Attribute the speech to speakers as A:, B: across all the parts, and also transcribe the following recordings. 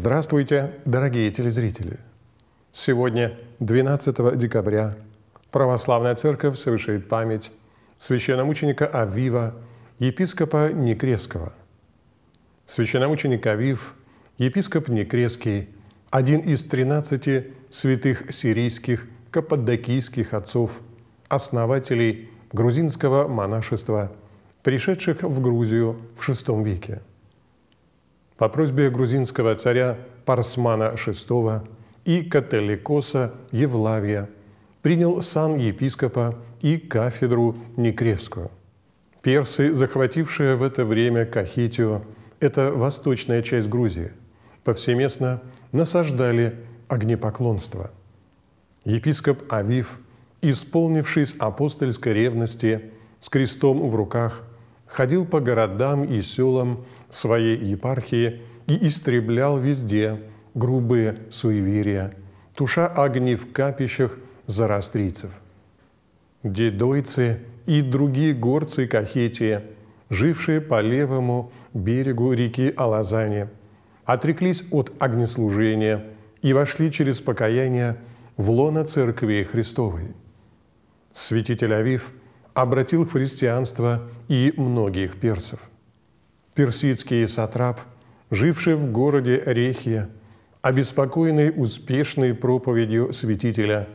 A: Здравствуйте, дорогие телезрители! Сегодня, 12 декабря, Православная Церковь совершает память священномученика Авива, епископа Некресского. Священномученик Авив, епископ Некресский, один из 13 святых сирийских каппадокийских отцов, основателей грузинского монашества, пришедших в Грузию в VI веке – по просьбе грузинского царя Парсмана VI и католикоса Евлавия принял сан епископа и кафедру Некревскую. Персы, захватившие в это время Кахетию, это восточная часть Грузии, повсеместно насаждали огнепоклонство. Епископ Авив, исполнившись апостольской ревности, с крестом в руках – ходил по городам и селам своей епархии и истреблял везде грубые суеверия, туша огни в капищах зарастрийцев. Дедойцы и другие горцы Кахетии, жившие по левому берегу реки Алазани, отреклись от огнеслужения и вошли через покаяние в лоно Церкви Христовой. Святитель Авив – обратил христианство и многих персов. Персидский сатрап, живший в городе Рехия, обеспокоенный успешной проповедью святителя,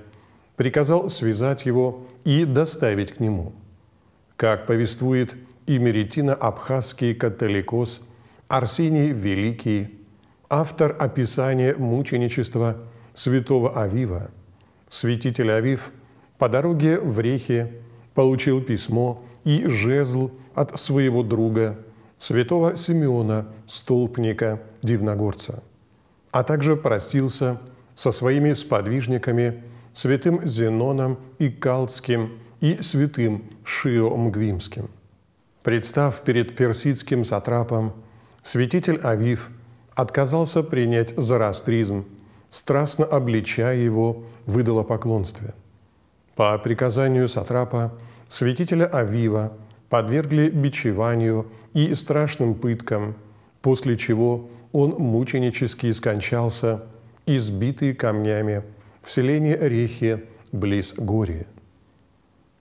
A: приказал связать его и доставить к нему. Как повествует имеретино-абхазский католикос Арсений Великий, автор описания мученичества святого Авива, святитель Авив по дороге в Рехия получил письмо и жезл от своего друга, святого Симеона, столпника Дивногорца, а также простился со своими сподвижниками, святым Зеноном и Калцким и святым Шио Мгвимским. Представ перед персидским сатрапом, святитель Авив отказался принять зороастризм, страстно обличая его в идолопоклонстве – по приказанию сатрапа святителя Авива подвергли бичеванию и страшным пыткам, после чего он мученически скончался, избитый камнями в селении Рехи близ Гории.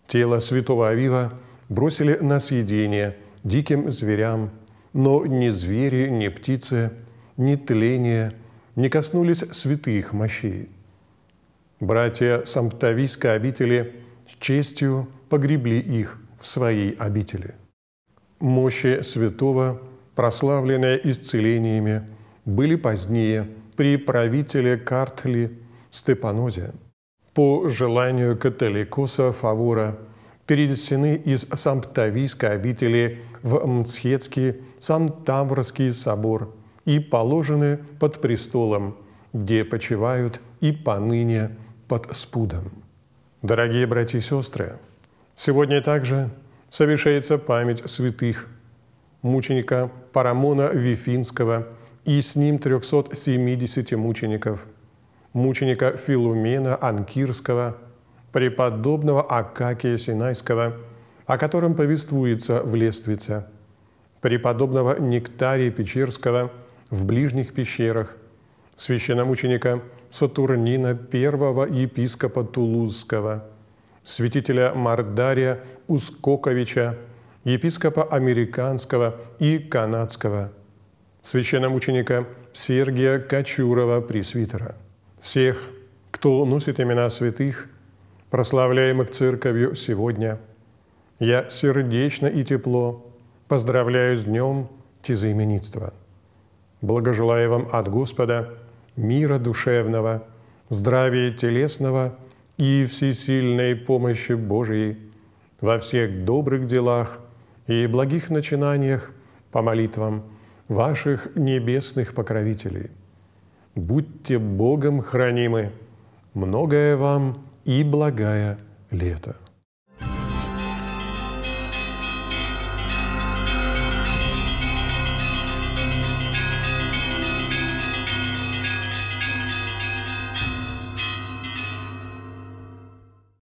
A: Тело святого Авива бросили на съедение диким зверям, но ни звери, ни птицы, ни тление не коснулись святых мощей. Братья Самптавийской обители с честью погребли их в своей обители. Мощи святого, прославленные исцелениями, были позднее при правителе Картли Степанозе. По желанию католикоса Фавора перенесены из Самптавийской обители в Мцхетский Самтаврский собор и положены под престолом где почивают и поныне под спудом. Дорогие братья и сестры, сегодня также совершается память святых мученика Парамона Вифинского и с ним 370 мучеников, мученика Филумена Анкирского, преподобного Акакия Синайского, о котором повествуется в Лествице, преподобного Нектария Печерского в ближних пещерах – священномученика Сатурнина первого епископа Тулузского, святителя Мардария Ускоковича, епископа американского и канадского, священномученика Сергия Кочурова Пресвитера. Всех, кто носит имена святых, прославляемых церковью сегодня, я сердечно и тепло поздравляю с днем тезаименитства. Благожелаю вам от Господа – мира душевного, здравия телесного и всесильной помощи Божией во всех добрых делах и благих начинаниях по молитвам ваших небесных покровителей. Будьте Богом хранимы, многое вам и благая лето.